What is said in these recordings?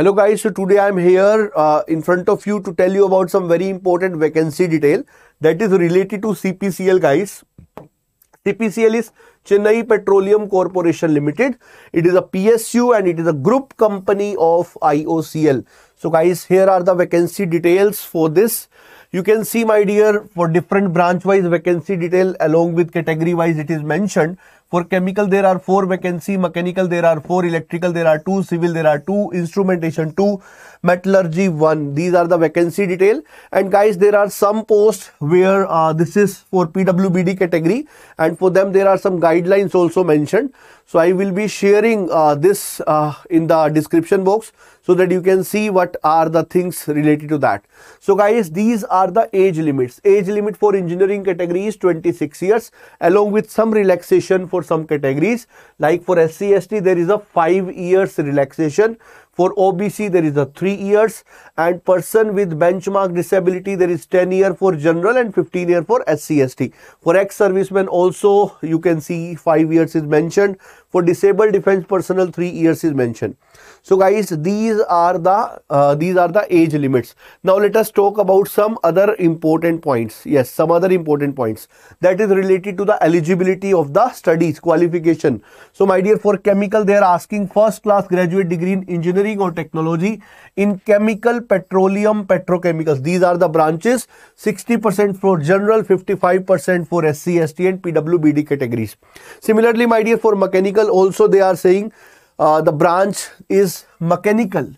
Hello guys, so today I'm here uh, in front of you to tell you about some very important vacancy detail that is related to CPCL guys. CPCL is Chennai Petroleum Corporation Limited. It is a PSU and it is a group company of IOCL. So guys, here are the vacancy details for this. You can see my dear for different branch wise vacancy detail along with category wise it is mentioned. For chemical, there are four vacancy. Mechanical, there are four. Electrical, there are two. Civil, there are two. Instrumentation, two. Metallurgy, one. These are the vacancy detail. And guys, there are some posts where uh, this is for PWBD category. And for them, there are some guidelines also mentioned. So I will be sharing uh, this uh, in the description box so that you can see what are the things related to that. So guys, these are the age limits. Age limit for engineering category is 26 years along with some relaxation for for some categories like for SCST there is a 5 years relaxation for OBC there is a 3 years and person with benchmark disability there is 10 year for general and 15 year for SCST. for ex servicemen also you can see 5 years is mentioned for disabled defense personnel 3 years is mentioned so guys these are the uh, these are the age limits now let us talk about some other important points yes some other important points that is related to the eligibility of the studies qualification so my dear for chemical they are asking first class graduate degree in engineering or technology in chemical petroleum petrochemicals these are the branches 60% for general 55% for SCST and PWBD categories similarly my dear for mechanical mechanical also they are saying uh, the branch is mechanical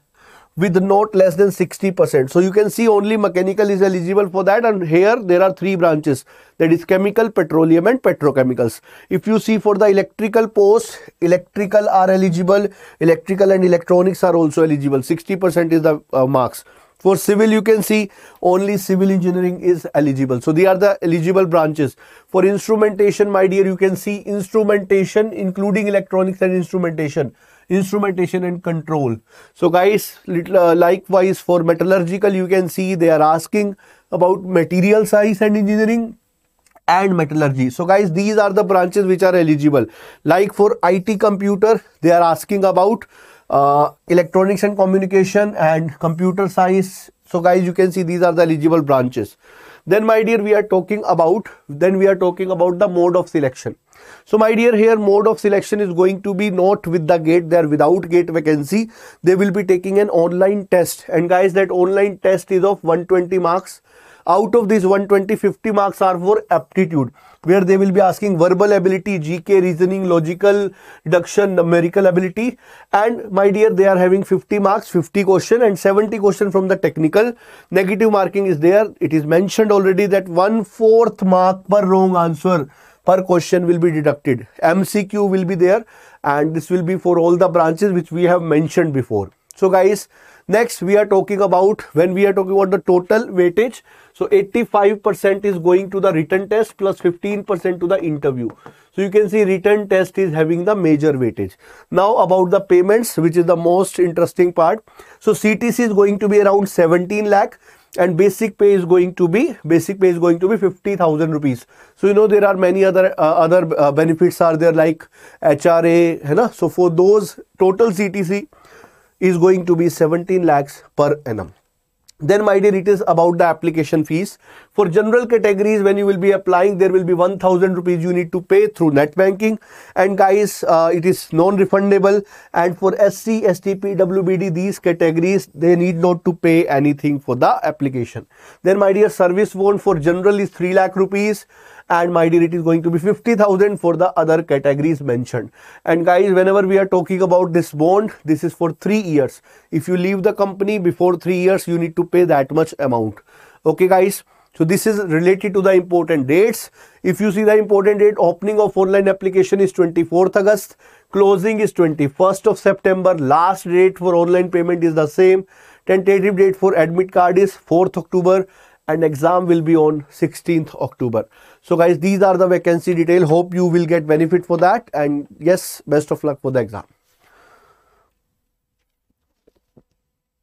with not less than 60%. So you can see only mechanical is eligible for that and here there are three branches that is chemical, petroleum and petrochemicals. If you see for the electrical post, electrical are eligible, electrical and electronics are also eligible. 60% is the uh, marks. For civil, you can see only civil engineering is eligible. So they are the eligible branches. For instrumentation, my dear, you can see instrumentation, including electronics and instrumentation, instrumentation and control. So guys, uh, likewise for metallurgical, you can see they are asking about material science and engineering and metallurgy so guys these are the branches which are eligible like for IT computer they are asking about uh, electronics and communication and computer science. So guys, you can see these are the eligible branches. Then my dear, we are talking about, then we are talking about the mode of selection. So my dear here mode of selection is going to be not with the gate they are without gate vacancy they will be taking an online test and guys that online test is of 120 marks out of these 120 50 marks are for aptitude where they will be asking verbal ability gk reasoning logical deduction numerical ability and my dear they are having 50 marks 50 question and 70 question from the technical negative marking is there it is mentioned already that one fourth mark per wrong answer per question will be deducted. MCQ will be there and this will be for all the branches which we have mentioned before. So guys, next we are talking about when we are talking about the total weightage. So 85% is going to the written test plus 15% to the interview. So you can see written test is having the major weightage. Now about the payments which is the most interesting part. So CTC is going to be around 17 lakh and basic pay is going to be basic pay is going to be 50000 rupees so you know there are many other uh, other uh, benefits are there like hra hai na? so for those total ctc is going to be 17 lakhs per annum then my dear, it is about the application fees. For general categories, when you will be applying, there will be 1000 rupees you need to pay through net banking. And guys, uh, it is non-refundable. And for SC, STP, WBD, these categories, they need not to pay anything for the application. Then my dear, service bond for general is 3 lakh rupees and my dear it is going to be 50,000 for the other categories mentioned and guys whenever we are talking about this bond this is for 3 years if you leave the company before 3 years you need to pay that much amount okay guys so this is related to the important dates. If you see the important date, opening of online application is 24th August, closing is 21st of September, last date for online payment is the same, tentative date for admit card is 4th October and exam will be on 16th October. So guys, these are the vacancy detail. Hope you will get benefit for that. And yes, best of luck for the exam.